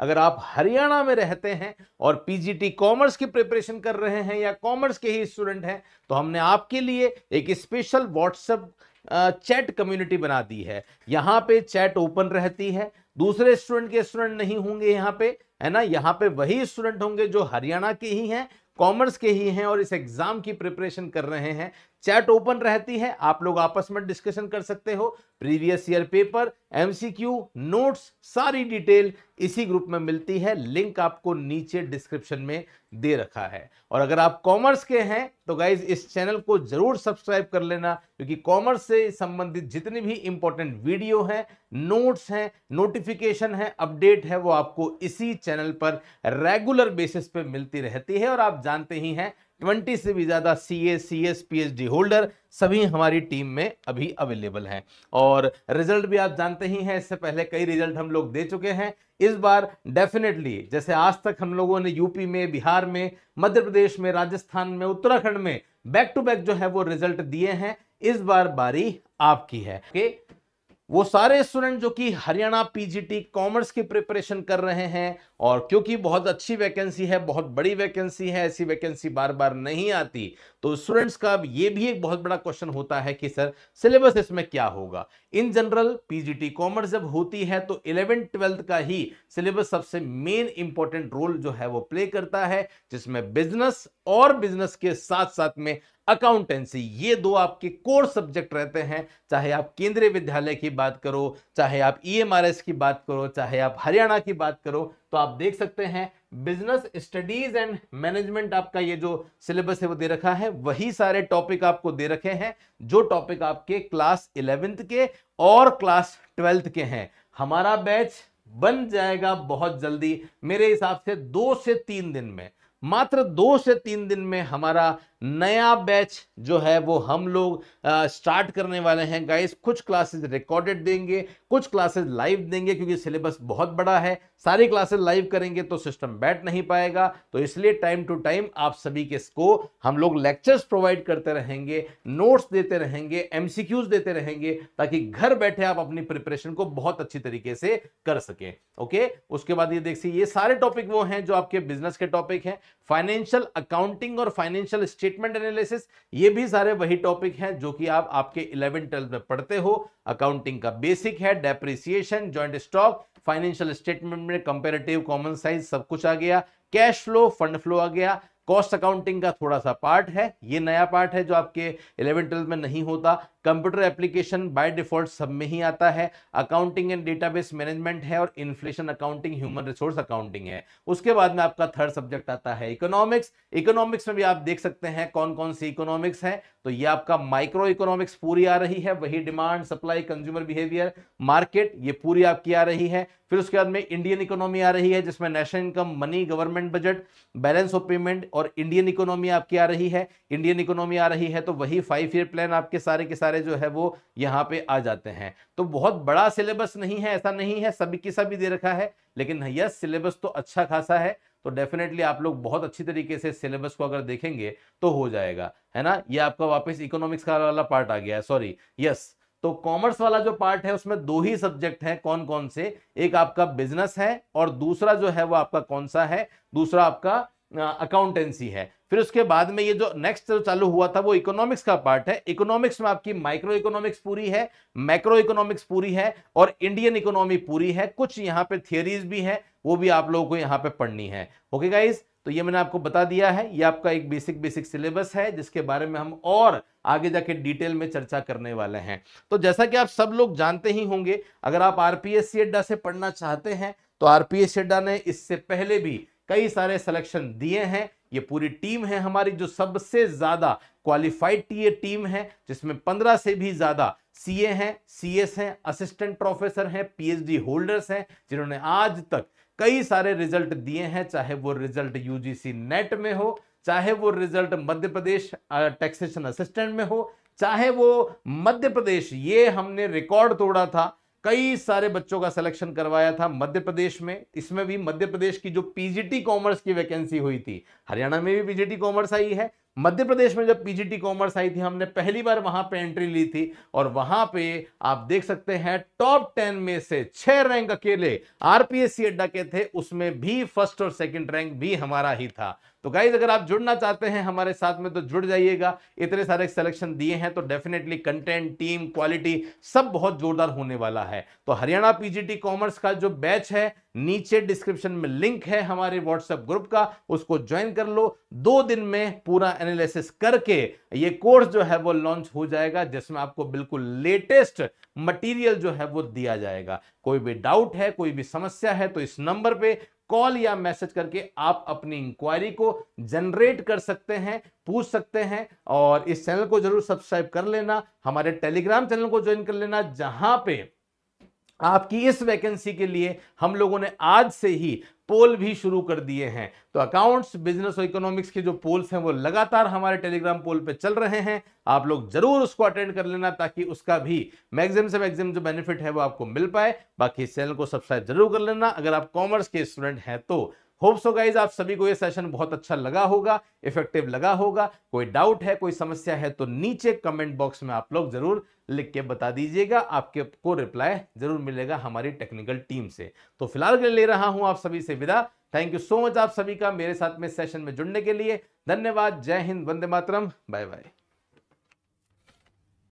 अगर आप हरियाणा में रहते हैं और पीजीटी कॉमर्स की प्रिपरेशन कर रहे हैं या कॉमर्स के ही स्टूडेंट हैं तो हमने आपके लिए एक स्पेशल व्हाट्सएप चैट कम्युनिटी बना दी है यहाँ पे चैट ओपन रहती है दूसरे स्टूडेंट के स्टूडेंट नहीं होंगे यहाँ पे है ना यहाँ पे वही स्टूडेंट होंगे जो हरियाणा के ही हैं कॉमर्स के ही हैं और इस एग्जाम की प्रिपरेशन कर रहे हैं चैट ओपन रहती है आप लोग आपस में डिस्कशन कर सकते हो previous year paper MCQ notes सारी डिटेल इसी ग्रुप में मिलती है लिंक आपको नीचे डिस्क्रिप्शन में दे रखा है और अगर आप कॉमर्स के हैं तो गाइज इस चैनल को जरूर सब्सक्राइब कर लेना क्योंकि कॉमर्स से संबंधित जितनी भी इंपॉर्टेंट वीडियो है नोट्स हैं नोटिफिकेशन है अपडेट है वो आपको इसी चैनल पर रेगुलर बेसिस पे मिलती रहती है और आप जानते ही हैं ट्वेंटी से भी ज़्यादा C A C S P H D holder सभी हमारी टीम में अभी अवेलेबल हैं और रिजल्ट भी आप जानते ही हैं इससे पहले कई रिजल्ट हम लोग दे चुके हैं इस बार डेफिनेटली जैसे आज तक हम लोगों ने यूपी में बिहार में मध्य प्रदेश में राजस्थान में उत्तराखंड में बैक टू बैक जो है वो रिजल्ट दिए हैं इस बार बारी आपकी है वो सारे स्टूडेंट जो कि हरियाणा पीजीटी कॉमर्स की प्रिपरेशन कर रहे हैं और क्योंकि बहुत अच्छी वैकेंसी है बहुत बड़ी वैकेंसी है ऐसी वैकेंसी बार बार नहीं आती तो स्टूडेंट्स का ये भी एक बहुत बड़ा क्वेश्चन होता है कि सर सिलेबस इसमें क्या होगा इन जनरल पीजीटी कॉमर्स जब होती है तो इलेवेंथ ट्वेल्थ का ही सिलेबस सबसे मेन इंपॉर्टेंट रोल जो है वो प्ले करता है जिसमें बिजनेस और बिजनेस के साथ साथ में अकाउंटेंसी ये दो आपके कोर सब्जेक्ट रहते हैं चाहे आप केंद्रीय विद्यालय की बात करो चाहे आप ईएमआरएस e की बात करो चाहे आप हरियाणा की बात करो तो आप देख सकते हैं बिजनेस स्टडीज एंड मैनेजमेंट आपका ये जो सिलेबस है वो दे रखा है वही सारे टॉपिक आपको दे रखे हैं जो टॉपिक आपके क्लास इलेवेंथ के और क्लास ट्वेल्थ के हैं हमारा बैच बन जाएगा बहुत जल्दी मेरे हिसाब से दो से तीन दिन में मात्र दो से तीन दिन में हमारा नया बैच जो है वो हम लोग स्टार्ट करने वाले हैं गाइस कुछ क्लासेस रिकॉर्डेड देंगे कुछ क्लासेस लाइव देंगे क्योंकि सिलेबस बहुत बड़ा है सारी क्लासेस लाइव करेंगे तो सिस्टम बैठ नहीं पाएगा तो इसलिए टाइम टू टाइम आप सभी के इसको हम लोग लेक्चर्स प्रोवाइड करते रहेंगे नोट्स देते रहेंगे एम देते रहेंगे ताकि घर बैठे आप अपनी प्रिपरेशन को बहुत अच्छी तरीके से कर सकें ओके उसके बाद ये देखिए ये सारे टॉपिक वो हैं जो आपके बिजनेस के टॉपिक हैं फाइनेंशियल अकाउंटिंग और फाइनेंशियल स्टेटमेंट एनालिसिस ये भी सारे वही टॉपिक हैं जो कि आप आपके इलेवन ट्वेल्थ में पढ़ते हो अकाउंटिंग का बेसिक है depreciation joint stock financial statement में कंपेरेटिव कॉमन साइज सब कुछ आ गया कैश फ्लो फंड फ्लो आ गया कॉस्ट अकाउंटिंग का थोड़ा सा पार्ट है ये नया पार्ट है जो आपके इलेवन ट्वेल्थ में नहीं होता कंप्यूटर एप्लीकेशन बाय डिफॉल्ट सब में ही आता है अकाउंटिंग एंड डेटाबेस मैनेजमेंट है और inflation accounting human resource accounting है उसके बाद में आपका थर्ड सब्जेक्ट आता है इकोनॉमिक्स इकोनॉमिक्स में भी आप देख सकते हैं कौन कौन सी इकोनॉमिक्स है तो ये आपका माइक्रो इकोनॉमिक्स पूरी आ रही है वही demand supply consumer behaviour market ये पूरी आपकी आ रही है फिर उसके बाद में इंडियन इकोनॉमी आ रही है जिसमें national income money government budget balance of payment और इंडियन इकोनॉमी आपकी आ रही है इंडियन इकोनॉमी आ रही है तो वही फाइव ईयर प्लान आपके सारे के सारे जो है वो यहाँ पे आ जाते हैं तो बहुत बड़ा सिलेबस नहीं है ऐसा नहीं है सभी किसा भी दे रखा है लेकिन हाँ, यस सिलेबस तो अच्छा खासा है तो डेफिनेटली आप लोग बहुत अच्छी तरीके से सिलेबस को अगर देखेंगे तो हो जाएगा है ना ये आपका वापस इकोनॉमिक्स का वाला पार्ट आ गया है सॉरी यस तो कॉमर्स वाला जो पार्ट है उसमें दो ही सब्जेक्ट हैं कौन कौन से एक आपका बिजनेस है और दूसरा जो है वो आपका कौन सा है दूसरा आपका अकाउंटेंसी है फिर उसके बाद में ये जो नेक्स्ट जो चालू हुआ था वो इकोनॉमिक्स का पार्ट है इकोनॉमिक्स में आपकी माइक्रो इकोनॉमिक्स पूरी है मैक्रो इकोनॉमिक्स पूरी है और इंडियन इकोनॉमी पूरी है कुछ यहाँ पे थियरीज भी हैं वो भी आप लोगों को यहाँ पे पढ़नी है ओके गाइज तो ये मैंने आपको बता दिया है ये आपका एक बेसिक बेसिक सिलेबस है जिसके बारे में हम और आगे जाके डिटेल में चर्चा करने वाले हैं तो जैसा कि आप सब लोग जानते ही होंगे अगर आप आरपीएस अड्डा से पढ़ना चाहते हैं तो आरपीएस अड्डा ने इससे पहले भी कई सारे सिलेक्शन दिए हैं ये पूरी टीम है हमारी जो सबसे ज्यादा क्वालिफाइड टीए टीम है जिसमें पंद्रह से भी ज्यादा सीए हैं सीएस हैं असिस्टेंट प्रोफेसर हैं पीएचडी होल्डर्स हैं जिन्होंने आज तक कई सारे रिजल्ट दिए हैं चाहे वो रिजल्ट यूजीसी नेट में हो चाहे वो result Madhya Pradesh taxation assistant में हो चाहे वो मध्य प्रदेश ये हमने रिकॉर्ड तोड़ा था कई सारे बच्चों का सिलेक्शन करवाया था मध्य प्रदेश में इसमें भी मध्य प्रदेश की जो पीजीटी कॉमर्स की वैकेंसी हुई थी हरियाणा में भी पीजीटी कॉमर्स आई है मध्य प्रदेश में जब पीजीटी कॉमर्स आई थी हमने पहली बार वहां पे एंट्री ली थी और वहां पे आप देख सकते हैं टॉप टेन में से छह रैंक अकेले आरपीएससी अड्डा के थे उसमें भी फर्स्ट और सेकंड रैंक भी हमारा ही था तो गाइज अगर आप जुड़ना चाहते हैं हमारे साथ में तो जुड़ जाइएगा इतने सारे सिलेक्शन दिए हैं तो डेफिनेटली कंटेंट टीम क्वालिटी सब बहुत जोरदार होने वाला है तो हरियाणा पीजीटी कॉमर्स का जो बैच है नीचे डिस्क्रिप्शन में लिंक है हमारे व्हाट्सएप ग्रुप का उसको ज्वाइन कर लो दो दिन में पूरा एनालिसिस करके ये कोर्स जो है वो लॉन्च हो जाएगा जिसमें आपको बिल्कुल लेटेस्ट मटेरियल जो है वो दिया जाएगा कोई भी डाउट है कोई भी समस्या है तो इस नंबर पे कॉल या मैसेज करके आप अपनी इंक्वायरी को जनरेट कर सकते हैं पूछ सकते हैं और इस चैनल को जरूर सब्सक्राइब कर लेना हमारे टेलीग्राम चैनल को ज्वाइन कर लेना जहां पे आपकी इस वैकेंसी के लिए हम लोगों ने आज से ही पोल भी शुरू कर दिए हैं तो अकाउंट्स बिजनेस और इकोनॉमिक्स के जो पोल्स हैं वो लगातार हमारे टेलीग्राम पोल पे चल रहे हैं आप लोग जरूर उसको अटेंड कर लेना ताकि उसका भी मैक्सिमम से मैक्सिमम जो बेनिफिट है वो आपको मिल पाए बाकी इस चैनल को सब्सक्राइब जरूर कर लेना अगर आप कॉमर्स के स्टूडेंट हैं तो होप्स हो गाइज आप सभी को ये सेशन बहुत अच्छा लगा होगा इफेक्टिव लगा होगा कोई डाउट है कोई समस्या है तो नीचे कमेंट बॉक्स में आप लोग जरूर लिख के बता दीजिएगा आपके को रिप्लाई जरूर मिलेगा हमारी टेक्निकल टीम से तो फिलहाल के ले रहा हूं आप सभी से विदा थैंक यू सो मच आप सभी का मेरे साथ में सेशन में जुड़ने के लिए धन्यवाद जय हिंद वंदे मातरम बाय बाय